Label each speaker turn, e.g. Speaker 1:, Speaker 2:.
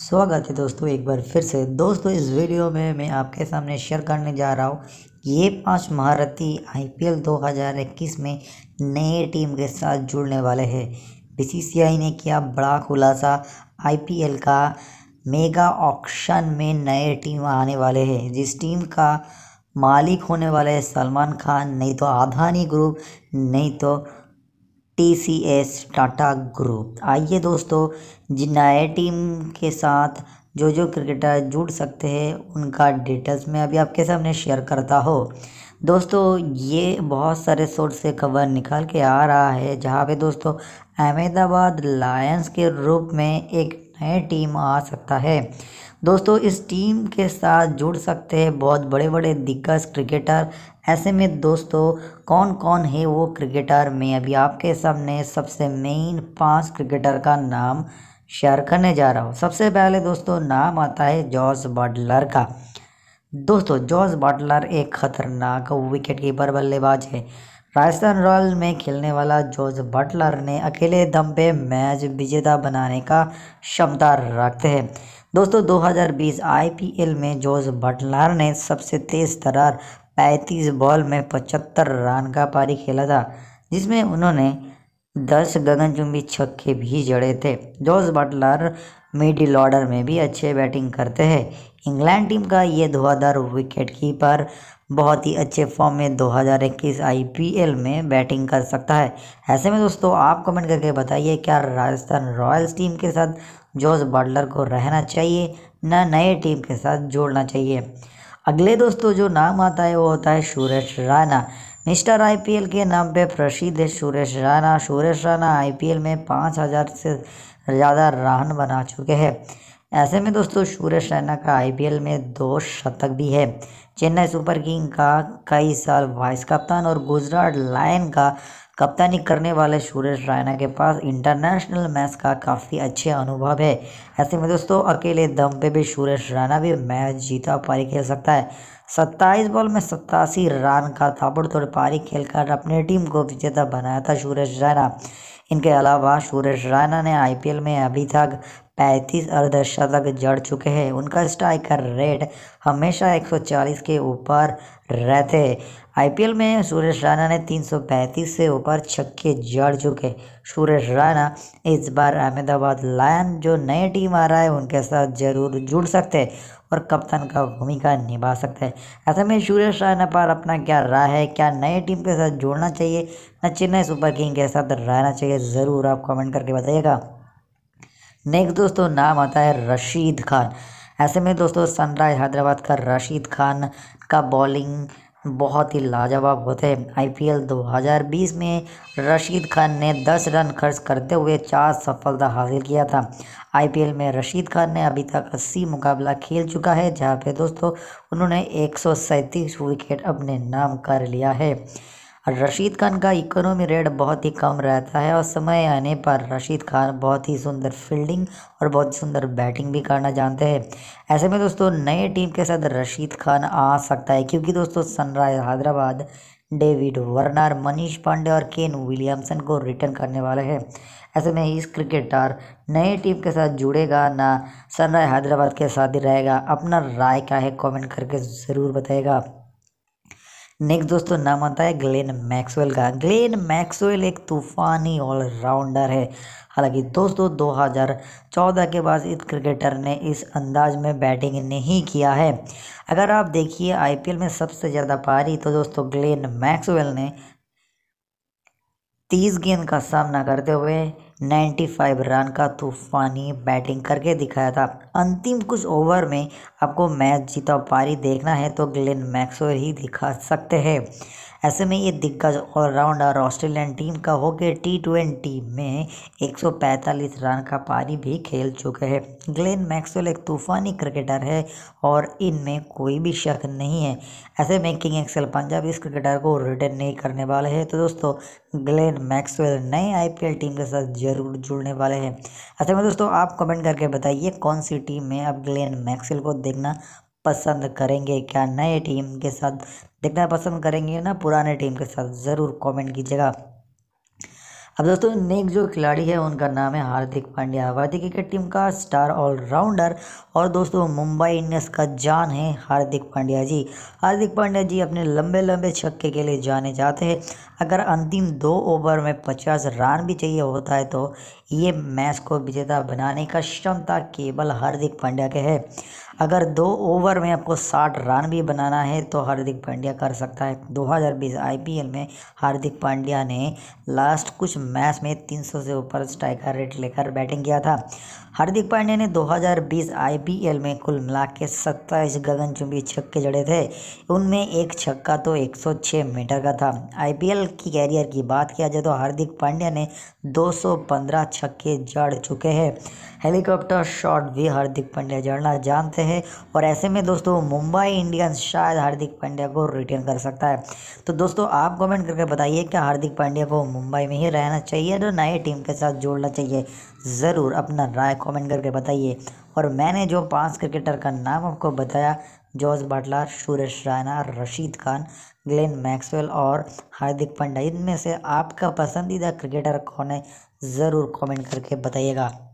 Speaker 1: स्वागत है दोस्तों एक बार फिर से दोस्तों इस वीडियो में मैं आपके सामने शेयर करने जा रहा हूँ ये पांच महारथी आईपीएल 2021 में नए टीम के साथ जुड़ने वाले हैं बीसीसीआई ने किया बड़ा खुलासा आईपीएल का मेगा ऑक्शन में नए टीम आने वाले हैं जिस टीम का मालिक होने वाले है सलमान खान नहीं तो आधानी ग्रुप नहीं तो T C S Tata group आइए दोस्तों जिन नए टीम के साथ जो जो क्रिकेटर जुड़ सकते हैं उनका डिटेल्स मैं अभी आपके सामने शेयर करता हो दोस्तों ये बहुत सारे सोर्स से खबर निकाल के आ रहा है जहाँ पे दोस्तों अहमदाबाद लायंस के रूप में एक नए टीम आ सकता है दोस्तों इस टीम के साथ जुड़ सकते हैं बहुत बड़े बड़े दिग्गज क्रिकेटर ऐसे में दोस्तों कौन कौन है वो क्रिकेटर मैं अभी आपके सामने सबसे मेन पांच क्रिकेटर का नाम शेयर करने जा रहा हूँ सबसे पहले दोस्तों नाम आता है जॉर्ज बटलर का दोस्तों जॉर्ज बटलर एक खतरनाक विकेट कीपर बल्लेबाज है राजस्थान रॉयल में खेलने वाला जॉर्ज बटलर ने अकेले दम पे मैच विजेता बनाने का क्षमता रखते हैं दोस्तों 2020 आईपीएल में जॉर्ज बटलर ने सबसे तेज तरार 35 बॉल में 75 रन का पारी खेला था जिसमें उन्होंने दस गगनचुंबी छक्के भी जड़े थे जॉर्ज बटलर मिडिल ऑर्डर में भी अच्छे बैटिंग करते हैं इंग्लैंड टीम का ये धुआंधार विकेट कीपर बहुत ही अच्छे फॉर्म में 2021 आईपीएल में बैटिंग कर सकता है ऐसे में दोस्तों आप कमेंट करके बताइए क्या राजस्थान रॉयल्स टीम के साथ जॉर्ज बटलर को रहना चाहिए न नए टीम के साथ जोड़ना चाहिए अगले दोस्तों जो नाम आता है वो होता है सुरेश राणा मिस्टर आईपीएल के नाम पे प्रसिद्ध है सुरेश राणा सुरेश राणा आईपीएल में पाँच हज़ार से ज़्यादा रन बना चुके हैं ऐसे में दोस्तों सुरेश रैना का आईपीएल में दो शतक भी है चेन्नई सुपर किंग का कई साल वाइस कप्तान और गुजरात लायन का कप्तानी करने वाले सुरेश रैना के पास इंटरनेशनल मैच का काफ़ी अच्छे अनुभव है ऐसे में दोस्तों अकेले दम पे भी सुरेश रैना भी मैच जीता पारी खेल सकता है सत्ताईस बॉल में सत्तासी रन का ताबड़तोड़ पारी खेलकर अपने टीम को विजेता बनाया था सुरेश रैना इनके अलावा सुरेश रैना ने आईपीएल में अभी तक पैंतीस अर्धशतक जड़ चुके हैं उनका स्ट्राइकर रेट हमेशा 140 के ऊपर रहते हैं आईपीएल में सुरेश राणा ने 335 से ऊपर छक्के जड़ चुके सुरेश राणा इस बार अहमदाबाद लायन जो नए टीम आ रहा है उनके साथ जरूर जुड़ सकते हैं और कप्तान का भूमिका निभा सकते हैं ऐसे में सुरेश राणा पर अपना क्या राय है क्या नए टीम के साथ जुड़ना चाहिए न चेन्नई सुपर किंग के साथ रहना चाहिए ज़रूर आप कमेंट करके बताइएगा नेक्स्ट दोस्तों नाम आता है रशीद खान ऐसे में दोस्तों सनराइज हैदराबाद का रशीद खान का बॉलिंग बहुत ही लाजवाब होते हैं आईपीएल 2020 में रशीद खान ने 10 रन खर्च करते हुए चार सफलता हासिल किया था आईपीएल में रशीद खान ने अभी तक 80 मुकाबला खेल चुका है जहां पे दोस्तों उन्होंने एक विकेट अपने नाम कर लिया है और रशीद खान का इकोनॉमी रेट बहुत ही कम रहता है और समय आने पर रशीद खान बहुत ही सुंदर फील्डिंग और बहुत सुंदर बैटिंग भी करना जानते हैं ऐसे में दोस्तों नए टीम के साथ रशीद खान आ सकता है क्योंकि दोस्तों Sunrisers Hyderabad David Warner Manish Pandey और केन विलियमसन को रिटर्न करने वाले हैं ऐसे में इस क्रिकेटर नए टीम के साथ जुड़ेगा ना सनराइज हैदराबाद के साथ ही रहेगा अपना राय क्या है कमेंट करके ज़रूर बताएगा नेक्स्ट दोस्तों नाम आता है ग्लेन मैक्सवेल का ग्लेन मैक्सवेल एक तूफानी ऑलराउंडर है हालांकि दोस्तों 2014 के बाद इस क्रिकेटर ने इस अंदाज में बैटिंग नहीं किया है अगर आप देखिए आईपीएल में सबसे ज़्यादा पारी तो दोस्तों ग्लेन मैक्सवेल ने तीस गेंद का सामना करते हुए 95 रन का तूफानी बैटिंग करके दिखाया था अंतिम कुछ ओवर में आपको मैच जीता पारी देखना है तो ग्लेन मैक्सवेल ही दिखा सकते हैं ऐसे में ये दिग्गज ऑलराउंडर ऑस्ट्रेलियन टीम का गए टी ट्वेंटी में 145 रन का पारी भी खेल चुके हैं ग्लेन मैक्सवेल एक तूफानी क्रिकेटर है और इनमें कोई भी शक नहीं है ऐसे में किंग एक्सेल पंजाब इस क्रिकेटर को रिटर्न नहीं करने वाले हैं तो दोस्तों ग्लेन मैक्सवेल नए आईपीएल टीम के साथ जरूर जुड़ने वाले हैं ऐसे में दोस्तों आप कमेंट करके बताइए कौन सी टीम में अब ग्लेन मैक्सवेल को देखना पसंद करेंगे क्या नए टीम के साथ देखना पसंद करेंगे ना पुराने टीम के साथ ज़रूर कमेंट कीजिएगा अब दोस्तों नेक्स्ट जो खिलाड़ी है उनका नाम है हार्दिक पांड्या भारतीय क्रिकेट टीम का स्टार ऑलराउंडर और दोस्तों मुंबई इंडियंस का जान है हार्दिक पांड्या जी हार्दिक पांड्या जी अपने लंबे लंबे छक्के के लिए जाने जाते हैं अगर अंतिम दो ओवर में पचास रन भी चाहिए होता है तो ये मैच को विजेता बनाने का क्षमता केवल हार्दिक पांड्या के है अगर दो ओवर में आपको साठ रन भी बनाना है तो हार्दिक पांड्या कर सकता है 2020 आईपीएल में हार्दिक पांड्या ने लास्ट कुछ मैच में 300 से ऊपर स्ट्राइकर रेट लेकर बैटिंग किया था हार्दिक पांड्या ने 2020 आईपीएल में कुल मिला के सत्ताईस गगनचुंबी छक्के जड़े थे उनमें एक छक्का तो 106 मीटर का था आईपीएल की कैरियर की बात किया जाए तो हार्दिक पांड्या ने 215 छक्के जड़ चुके हैं हेलीकॉप्टर शॉट भी हार्दिक पांड्या जड़ना जानते हैं हैं और ऐसे में दोस्तों मुंबई इंडियंस शायद हार्दिक पांड्या को रिटर्न कर सकता है तो दोस्तों आप कमेंट करके बताइए कि हार्दिक पांड्या को मुंबई में ही रहना चाहिए तो नए टीम के साथ जोड़ना चाहिए ज़रूर अपना राय कॉमेंट करके बताइए और मैंने जो पाँच क्रिकेटर का नाम आपको बताया George Buttler Suresh Raina Rashid Khan Glenn Maxwell और हार्दिक पांड्या इनमें से आपका पसंदीदा क्रिकेटर कौन है ज़रूर कमेंट करके बताइएगा